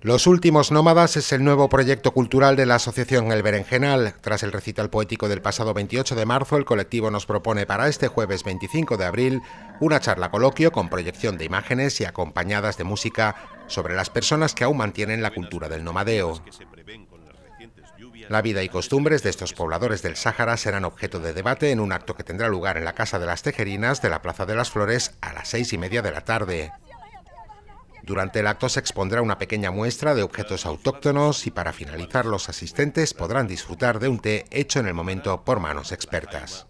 Los Últimos Nómadas es el nuevo proyecto cultural de la Asociación El Berenjenal. Tras el recital poético del pasado 28 de marzo, el colectivo nos propone para este jueves 25 de abril una charla coloquio con proyección de imágenes y acompañadas de música sobre las personas que aún mantienen la cultura del nomadeo. La vida y costumbres de estos pobladores del Sáhara serán objeto de debate en un acto que tendrá lugar en la Casa de las Tejerinas de la Plaza de las Flores a las seis y media de la tarde. Durante el acto se expondrá una pequeña muestra de objetos autóctonos y para finalizar los asistentes podrán disfrutar de un té hecho en el momento por manos expertas.